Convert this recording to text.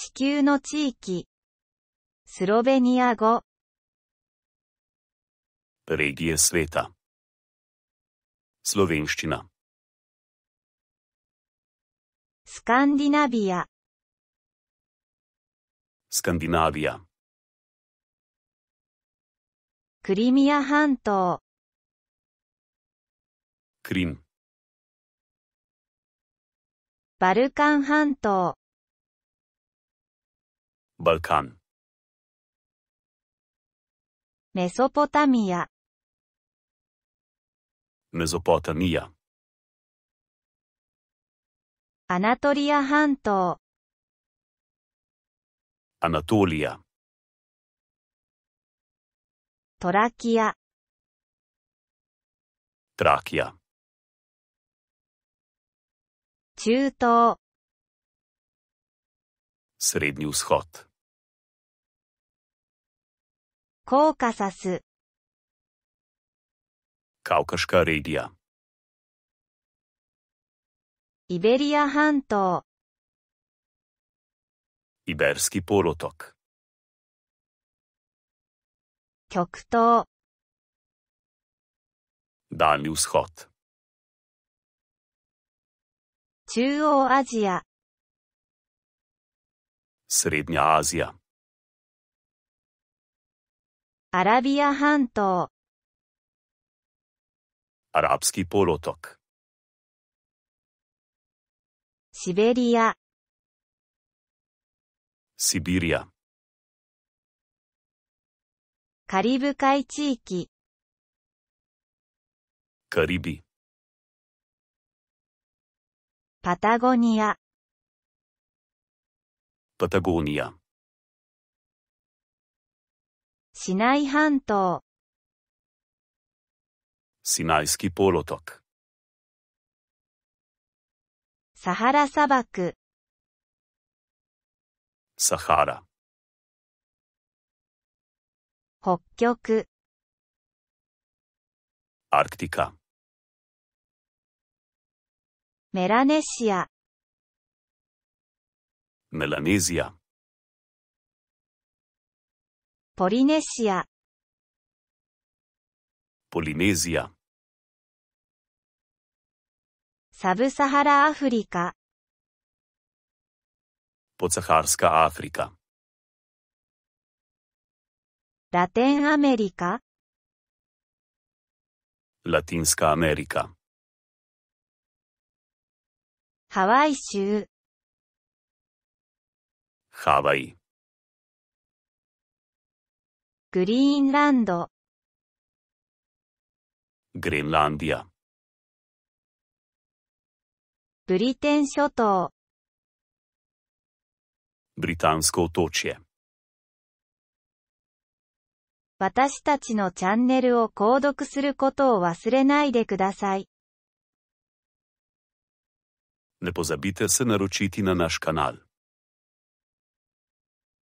地球の地域。スロベニア語。Regije sveta. Slovenščina. スカンディナビア。Skandinavija. クリミア半島。Krim. バルカン半島。Balkan. Mesopotamia. Mesopotamia. Anatolia 半島 Anatolia. トラキア Trakia. 中東 Srednji vzhod. コーカサス。カウカシカレディア。イベリア半島。イベルスキポロトク。極東。ダニウスホット。中央アジア。ス р е ニアアジア。アラビア半島。アラブスキポロトク。シベリア。シベリア。カリブ海地域。カリビ。パタゴニア。パタゴニア。シナイ半島シナイスキポロトクサハラ砂漠サハラ北極アークティカメラネシアメラネシアポリネシア。ポリネシア。サブサハラアフリカ。ポツハルスカアフリカ。ラテンアメリカ。ラティンスカアメリカ。ハワイ州。ハワイ。グリーンランド。グリーンランディア。ブリテン諸島。ブリタンスコートチェ。私たちのチャンネルを購読することを忘れないでください。